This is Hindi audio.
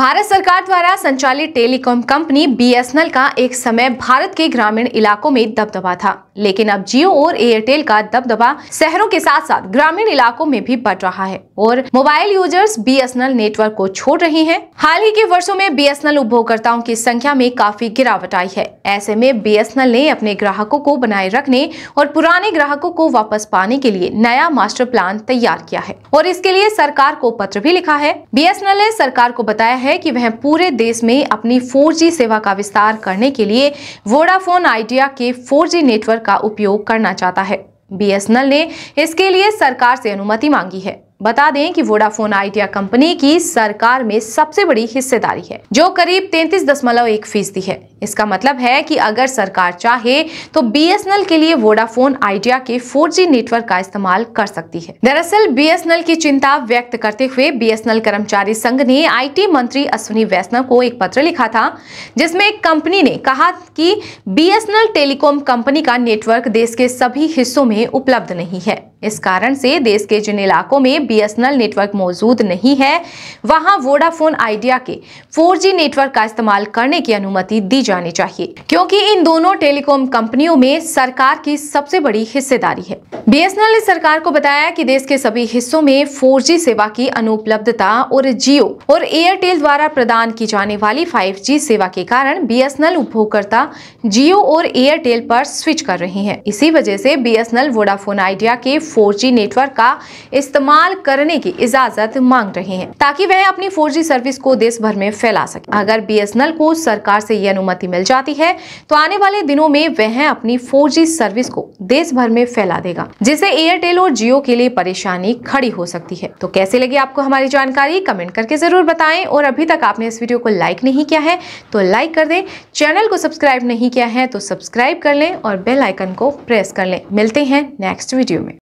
भारत सरकार द्वारा संचालित टेलीकॉम कंपनी बीएसएनएल का एक समय भारत के ग्रामीण इलाकों में दबदबा था लेकिन अब जियो और एयरटेल का दबदबा शहरों के साथ साथ ग्रामीण इलाकों में भी बढ़ रहा है और मोबाइल यूजर्स बीएसएनएल नेटवर्क को छोड़ रहे हैं हाल ही के वर्षों में बीएसएनएल उपभोक्ताओं की संख्या में काफी गिरावट आई है ऐसे में बी ने अपने ग्राहकों को बनाए रखने और पुराने ग्राहकों को वापस पाने के लिए नया मास्टर प्लान तैयार किया है और इसके लिए सरकार को पत्र भी लिखा है बी ने सरकार को बताया है है कि वह पूरे देश में अपनी 4G सेवा का विस्तार करने के लिए वोडाफोन आइडिया के 4G नेटवर्क का उपयोग करना चाहता है बीएसएनएल ने इसके लिए सरकार से अनुमति मांगी है बता दें कि वोडाफोन आइडिया कंपनी की सरकार में सबसे बड़ी हिस्सेदारी है जो करीब तैतीस दशमलव एक फीसदी है इसका मतलब है कि अगर सरकार चाहे तो बीएसएनएल के लिए वोडाफोन आइडिया के 4G नेटवर्क का इस्तेमाल कर सकती है दरअसल बीएसएनएल की चिंता व्यक्त करते हुए बीएसएनएल कर्मचारी संघ ने आईटी मंत्री अश्विनी वैष्णव को एक पत्र लिखा था जिसमें कंपनी ने कहा कि बीएसएनएल टेलीकॉम कंपनी का नेटवर्क देश के सभी हिस्सों में उपलब्ध नहीं है इस कारण से देश के जिन इलाकों में बी नेटवर्क मौजूद नहीं है वहां वोडाफोन आइडिया के 4G नेटवर्क का इस्तेमाल करने की अनुमति दी जानी चाहिए क्योंकि इन दोनों टेलीकॉम कंपनियों में सरकार की सबसे बड़ी हिस्सेदारी है बी ने सरकार को बताया कि देश के सभी हिस्सों में 4G सेवा की अनुपलब्धता और जियो और एयरटेल द्वारा प्रदान की जाने वाली फाइव सेवा के कारण बी उपभोक्ता जियो और एयरटेल पर स्विच कर रहे हैं इसी वजह से बी एस वोडाफोन आइडिया के फोर नेटवर्क का इस्तेमाल करने की इजाजत मांग रहे हैं ताकि वह अपनी फोर सर्विस को देश भर में फैला सके अगर बी को सरकार ऐसी यह अनुमति मिल जाती है तो आने वाले दिनों में वह अपनी फोर सर्विस को देश भर में फैला देगा जिससे एयरटेल और जियो के लिए परेशानी खड़ी हो सकती है तो कैसे लगी आपको हमारी जानकारी कमेंट करके जरूर बताएं और अभी तक आपने इस वीडियो को लाइक नहीं किया है तो लाइक कर दें चैनल को सब्सक्राइब नहीं किया है तो सब्सक्राइब कर लें और बेल आइकन को प्रेस कर लें मिलते हैं नेक्स्ट वीडियो में